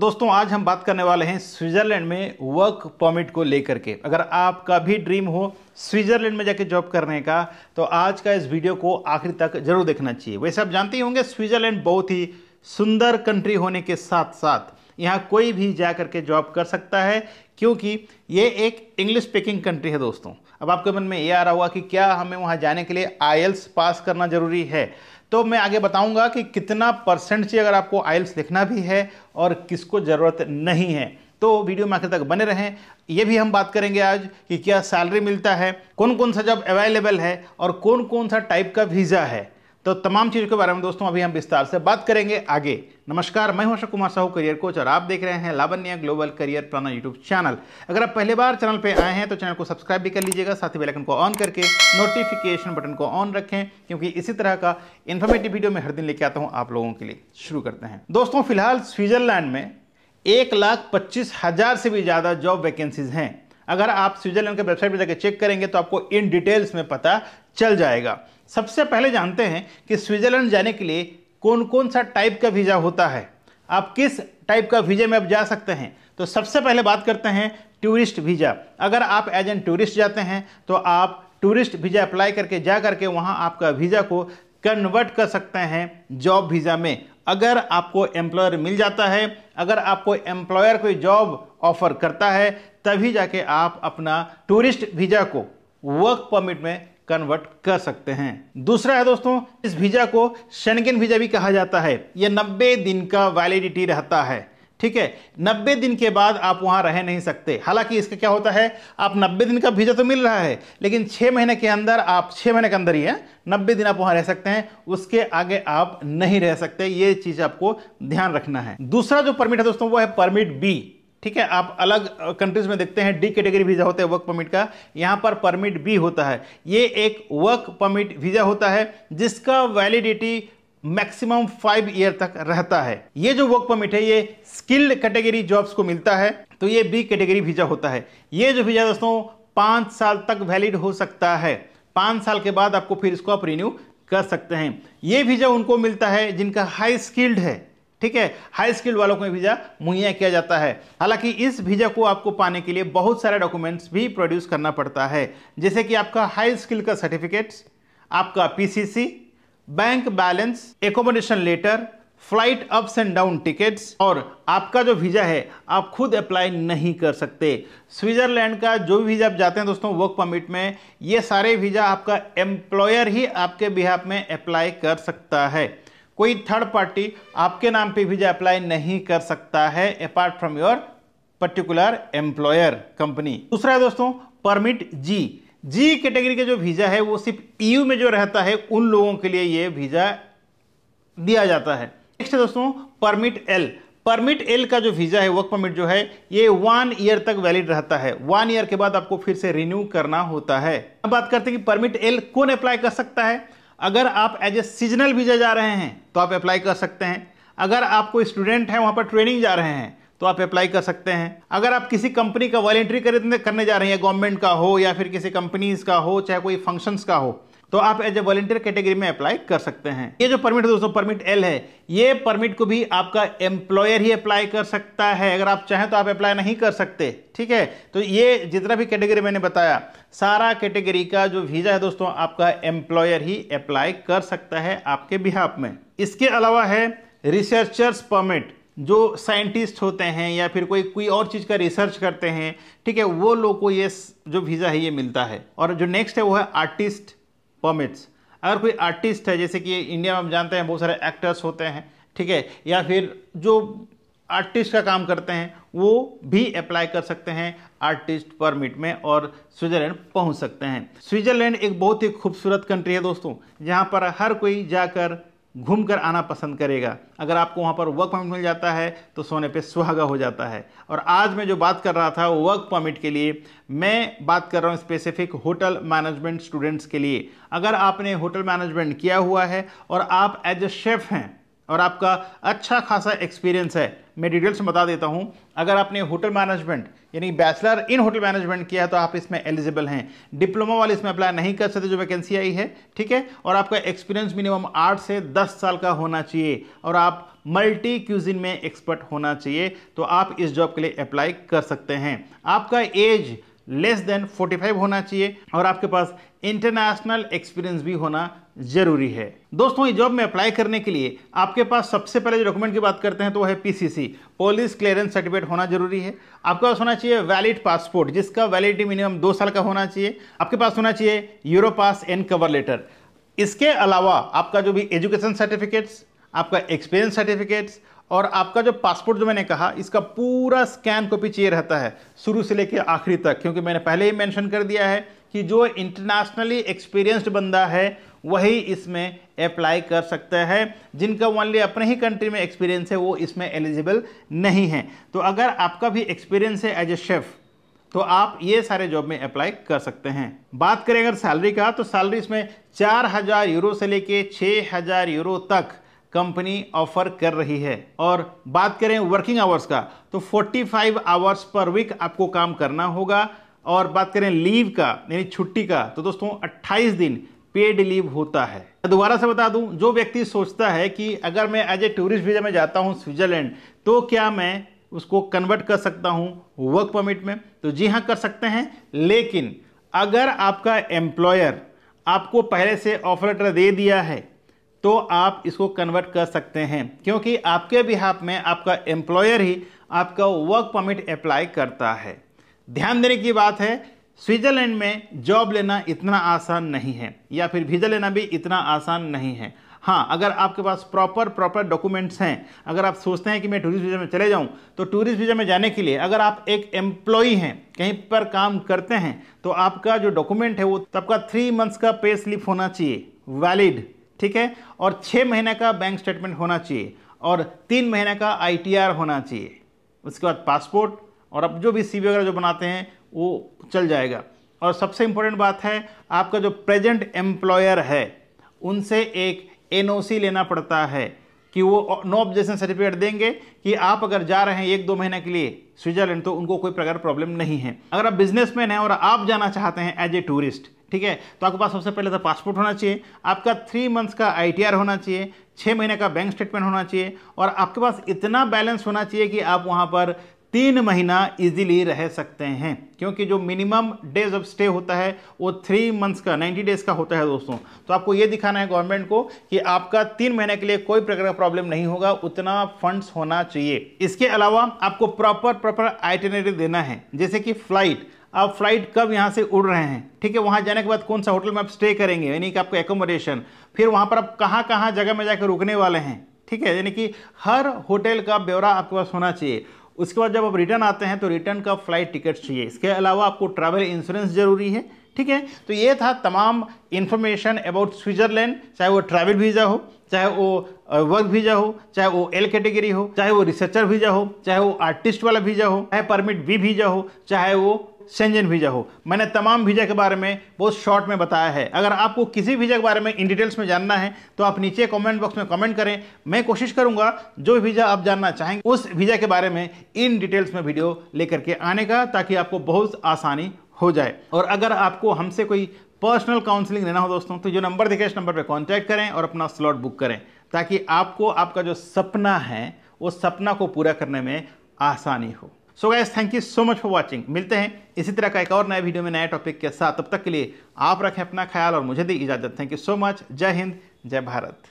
दोस्तों आज हम बात करने वाले हैं स्विट्ज़रलैंड में वर्क परमिट को लेकर के अगर आपका भी ड्रीम हो स्विट्ज़रलैंड में जाके जॉब करने का तो आज का इस वीडियो को आखिर तक जरूर देखना चाहिए वैसे आप जानते ही होंगे स्विट्ज़रलैंड बहुत ही सुंदर कंट्री होने के साथ साथ यहाँ कोई भी जा करके जॉब कर सकता है क्योंकि ये एक इंग्लिश स्पीकिंग कंट्री है दोस्तों अब आपके मन में ये आ रहा होगा कि क्या हमें वहाँ जाने के लिए आयल्स पास करना ज़रूरी है तो मैं आगे बताऊंगा कि कितना परसेंट से अगर आपको आयल्स लिखना भी है और किसको ज़रूरत नहीं है तो वीडियो में आखिर तक बने रहें ये भी हम बात करेंगे आज कि क्या सैलरी मिलता है कौन कौन सा जॉब अवेलेबल है और कौन कौन सा टाइप का वीज़ा है तो तमाम चीज़ों के बारे में दोस्तों अभी हम विस्तार से बात करेंगे आगे नमस्कार मैं हूं अशोक कुमार साहू करियर कोच और आप देख रहे हैं Lavanya global career planner YouTube channel अगर आप पहले बार चैनल पर आए हैं तो चैनल को सब्सक्राइब भी कर लीजिएगा साथ ही बेलाइकन को ऑन करके नोटिफिकेशन बटन को ऑन रखें क्योंकि इसी तरह का इन्फॉर्मेटिव वीडियो मैं हर दिन लेके आता हूँ आप लोगों के लिए शुरू करते हैं दोस्तों फिलहाल स्विट्जरलैंड में एक लाख पच्चीस हज़ार से भी ज़्यादा जॉब वैकेंसीज हैं अगर आप स्विट्जरलैंड के वेबसाइट पर जाकर चेक करेंगे तो आपको इन डिटेल्स में पता चल जाएगा सबसे पहले जानते हैं कि स्विट्ज़रलैंड जाने के लिए कौन कौन सा टाइप का वीज़ा होता है आप किस टाइप का वीज़े में आप जा सकते हैं तो सबसे पहले बात करते हैं टूरिस्ट वीज़ा अगर आप एज एन टूरिस्ट जाते हैं तो आप टूरिस्ट वीज़ा अप्लाई करके जा करके वहाँ आपका वीज़ा को कन्वर्ट कर सकते हैं जॉब वीज़ा में अगर आपको एम्प्लॉयर मिल जाता है अगर आपको एम्प्लॉयर कोई जॉब ऑफर करता है तभी जाके आप अपना टूरिस्ट वीज़ा को वर्क परमिट में कन्वर्ट कर सकते हैं दूसरा है दोस्तों इस वीज़ा को शनगिन वीज़ा भी कहा जाता है यह नब्बे दिन का वैलिडिटी रहता है ठीक है नब्बे दिन के बाद आप वहां रह नहीं सकते हालांकि इसका क्या होता है आप नब्बे दिन का वीज़ा तो मिल रहा है लेकिन छह महीने के अंदर आप छह महीने के अंदर ही है नब्बे दिन आप वहां रह सकते हैं उसके आगे आप नहीं रह सकते ये चीज़ आपको ध्यान रखना है दूसरा जो परमिट है दोस्तों वो है परमिट बी ठीक है आप अलग कंट्रीज में देखते हैं डी कैटेगरी वीजा होता है वर्क परमिट का यहाँ पर परमिट बी होता है ये एक वर्क परमिट वीजा होता है जिसका वैलिडिटी मैक्सिमम फाइव ईयर तक रहता है ये जो वर्क परमिट है ये स्किल्ड कैटेगरी जॉब्स को मिलता है तो ये बी कैटेगरी वीजा होता है ये जो वीजा दोस्तों पाँच साल तक वैलिड हो सकता है पाँच साल के बाद आपको फिर इसको आप रिन्यू कर सकते हैं ये वीजा उनको मिलता है जिनका हाई स्किल्ड है ठीक है हाई स्किल वालों को वीज़ा मुहैया किया जाता है हालांकि इस वीज़ा को आपको पाने के लिए बहुत सारे डॉक्यूमेंट्स भी प्रोड्यूस करना पड़ता है जैसे कि आपका हाई स्किल का सर्टिफिकेट्स आपका PCC bank balance accommodation letter flight ups and down tickets और आपका जो वीज़ा है आप खुद अप्लाई नहीं कर सकते स्विट्ज़रलैंड का जो वीज़ा आप जाते हैं दोस्तों वर्क परमिट में ये सारे वीज़ा आपका एम्प्लॉयर ही आपके बिहाफ में अप्लाई कर सकता है कोई थर्ड पार्टी आपके नाम पे वीजा अप्लाई नहीं कर सकता है apart from your particular employer company दूसरा है दोस्तों परमिट जी जी कैटेगरी के जो वीज़ा है वो सिर्फ ईयू में जो रहता है उन लोगों के लिए ये वीज़ा दिया जाता है नेक्स्ट दोस्तों परमिट एल परमिट एल का जो वीज़ा है वर्क परमिट जो है ये वन ईयर तक वैलिड रहता है वन ईयर के बाद आपको फिर से रिन्यू करना होता है अब बात करते हैं कि परमिट एल कौन अप्लाई कर सकता है अगर आप एज ए सीजनल वीजा जा रहे हैं तो आप अप्लाई कर सकते हैं अगर आप कोई स्टूडेंट हैं वहाँ पर ट्रेनिंग जा रहे हैं तो आप अप्लाई कर सकते हैं अगर आप किसी कंपनी का वॉलेंट्री करने जा रहे हैं गवर्नमेंट का हो या फिर किसी कंपनीज का हो चाहे कोई फंक्शंस का हो तो आप एज ए वॉलेंटियर कैटेगरी में अप्लाई कर सकते हैं ये जो परमिट दोस्तों परमिट एल है ये परमिट को भी आपका एम्प्लॉयर ही अप्लाई कर सकता है अगर आप चाहें तो आप अप्लाई नहीं कर सकते ठीक है तो ये जितना भी कैटेगरी मैंने बताया सारा कैटेगरी का जो वीज़ा है दोस्तों आपका एम्प्लॉयर ही अप्लाई कर सकता है आपके बिहार में इसके अलावा है रिसर्चर्स परमिट जो साइंटिस्ट होते हैं या फिर कोई कोई और चीज़ का रिसर्च करते हैं ठीक है वो लोग को ये जो वीज़ा है ये मिलता है और जो नेक्स्ट है वो है आर्टिस्ट परमिट्स अगर कोई आर्टिस्ट है जैसे कि इंडिया में हम जानते हैं बहुत सारे एक्टर्स होते हैं ठीक है या फिर जो आर्टिस्ट का काम करते हैं वो भी अप्लाई कर सकते हैं आर्टिस्ट परमिट में और स्विट्ज़रलैंड पहुंच सकते हैं स्विट्ज़रलैंड एक बहुत ही खूबसूरत कंट्री है दोस्तों जहां पर हर कोई जाकर घूम कर आना पसंद करेगा अगर आपको वहाँ पर वर्क परमिट मिल जाता है तो सोने पे सुहागा हो जाता है और आज मैं जो बात कर रहा था वर्क परमिट के लिए मैं बात कर रहा हूँ स्पेसिफिक होटल मैनेजमेंट स्टूडेंट्स के लिए अगर आपने होटल मैनेजमेंट किया हुआ है और आप एज ए शेफ़ हैं और आपका अच्छा खासा एक्सपीरियंस है मैं डिटेल्स में बता देता हूँ अगर आपने होटल मैनेजमेंट यानी बैचलर इन होटल मैनेजमेंट किया है तो आप इसमें एलिजिबल हैं डिप्लोमा वाले इसमें अप्लाई नहीं कर सकते जो वैकेंसी आई है ठीक है और आपका एक्सपीरियंस मिनिमम आठ से दस साल का होना चाहिए और आप मल्टी क्यूजिन में एक्सपर्ट होना चाहिए तो आप इस जॉब के लिए अप्लाई कर सकते हैं आपका एज लेस देन 45 होना चाहिए और आपके पास इंटरनेशनल एक्सपीरियंस भी होना जरूरी है दोस्तों ये जॉब में अप्लाई करने के लिए आपके पास सबसे पहले जो डॉक्यूमेंट की बात करते हैं तो वो है पीसीसी पुलिस क्लियरेंस सर्टिफिकेट होना जरूरी है आपके पास होना चाहिए वैलिड पासपोर्ट जिसका वैलिडिटी मिनिमम दो साल का होना चाहिए आपके पास होना चाहिए Europass and cover letter इसके अलावा आपका जो भी एजुकेशन सर्टिफिकेट्स आपका एक्सपीरियंस सर्टिफिकेट्स और आपका जो पासपोर्ट जो मैंने कहा इसका पूरा स्कैन कॉपी चाहिए रहता है शुरू से लेकर आखिरी तक क्योंकि मैंने पहले ही मेंशन कर दिया है कि जो इंटरनेशनली एक्सपीरियंस्ड बंदा है वही इसमें अप्लाई कर सकता है जिनका ओनली अपने ही कंट्री में एक्सपीरियंस है वो इसमें एलिजिबल नहीं है तो अगर आपका भी एक्सपीरियंस है एज ए शेफ़ तो आप ये सारे जॉब में अप्लाई कर सकते हैं बात करें अगर सैलरी का तो सैलरी इसमें चार हज़ार यूरो से लेके छः हज़ार यूरो तक कंपनी ऑफर कर रही है और बात करें वर्किंग आवर्स का तो 45 आवर्स पर वीक आपको काम करना होगा और बात करें लीव का यानी छुट्टी का तो दोस्तों 28 दिन पेड लीव होता है दोबारा से बता दूं जो व्यक्ति सोचता है कि अगर मैं एज ए टूरिस्ट वीज़ा में जाता हूं स्विट्जरलैंड तो क्या मैं उसको कन्वर्ट कर सकता हूं वर्क परमिट में तो जी हां कर सकते हैं लेकिन अगर आपका एम्प्लॉयर आपको पहले से ऑफर लेटर दे दिया है तो आप इसको कन्वर्ट कर सकते हैं क्योंकि आपके बिहाफ में आपका एम्प्लॉयर ही आपका वर्क परमिट अप्लाई करता है ध्यान देने की बात है स्विट्जरलैंड में जॉब लेना इतना आसान नहीं है या फिर वीज़ा लेना भी इतना आसान नहीं है हाँ अगर आपके पास प्रॉपर प्रॉपर डॉक्यूमेंट्स हैं अगर आप सोचते हैं कि मैं टूरिस्ट वीज़ा में चले जाऊं तो टूरिस्ट वीज़ा में जाने के लिए अगर आप एक एम्प्लॉई हैं कहीं पर काम करते हैं तो आपका जो डॉक्यूमेंट है वो तब का थ्री मंथ्स का पे स्लिप होना चाहिए वैलिड ठीक है और छः महीने का बैंक स्टेटमेंट होना चाहिए और तीन महीने का आई होना चाहिए उसके बाद पासपोर्ट और अब जो भी सी वगैरह जो बनाते हैं वो चल जाएगा और सबसे इम्पोर्टेंट बात है आपका जो प्रेजेंट एम्प्लॉयर है उनसे एक एनओसी लेना पड़ता है कि वो नो ऑब्जेक्शन सर्टिफिकेट देंगे कि आप अगर जा रहे हैं एक दो महीने के लिए स्विट्जरलैंड तो उनको कोई प्रकार प्रॉब्लम नहीं है अगर आप बिजनेसमैन हैं और आप जाना चाहते हैं एज ए टूरिस्ट ठीक है तो आपके पास सबसे पहले तो पासपोर्ट होना चाहिए आपका थ्री मंथ्स का आई होना चाहिए छः महीने का बैंक स्टेटमेंट होना चाहिए और आपके पास इतना बैलेंस होना चाहिए कि आप वहाँ पर तीन महीना इजीली रह सकते हैं क्योंकि जो मिनिमम डेज ऑफ स्टे होता है वो थ्री मंथ्स का नाइन्टी डेज का होता है दोस्तों तो आपको ये दिखाना है गवर्नमेंट को कि आपका तीन महीने के लिए कोई प्रकार का प्रॉब्लम नहीं होगा उतना फंड्स होना चाहिए इसके अलावा आपको प्रॉपर प्रॉपर आइटेनरी देना है जैसे कि फ्लाइट आप फ्लाइट कब यहाँ से उड़ रहे हैं ठीक है वहाँ जाने के बाद कौन सा होटल में आप स्टे करेंगे यानी कि आपका एकोमोडेशन फिर वहाँ पर आप कहाँ कहाँ जगह में जाकर रुकने वाले हैं ठीक है यानी कि हर होटल का ब्यौरा आपके पास होना चाहिए उसके बाद जब आप रिटर्न आते हैं तो रिटर्न का फ्लाइट टिकट चाहिए इसके अलावा आपको ट्रैवल इंश्योरेंस ज़रूरी है ठीक है तो ये था तमाम इन्फॉर्मेशन अबाउट स्विट्ज़रलैंड चाहे वो ट्रैवल वीज़ा हो चाहे वो वर्क वीज़ा हो चाहे वो एल कैटेगरी हो चाहे वो रिसर्चर वीज़ा हो चाहे वो आर्टिस्ट वाला वीज़ा हो चाहे परमिट बी वीज़ा हो चाहे वो सेंजन वीज़ा हो मैंने तमाम वीज़ा के बारे में बहुत शॉर्ट में बताया है अगर आपको किसी वीज़ा के बारे में इन डिटेल्स में जानना है तो आप नीचे कमेंट बॉक्स में कमेंट करें मैं कोशिश करूंगा जो वीज़ा आप जानना चाहेंगे उस वीज़ा के बारे में इन डिटेल्स में वीडियो लेकर के आने का ताकि आपको बहुत आसानी हो जाए और अगर आपको हमसे कोई पर्सनल काउंसलिंग लेना हो दोस्तों तो जो नंबर देखे इस नंबर पर कॉन्टैक्ट करें और अपना स्लॉट बुक करें ताकि आपको आपका जो सपना है वो सपना को पूरा करने में आसानी हो so guys thank you so much for watching मिलते हैं इसी तरह का एक और नए वीडियो में नए टॉपिक के साथ तब तक के लिए आप रखें अपना ख्याल और मुझे दी इजाजत थैंक यू सो मच जय हिंद जय भारत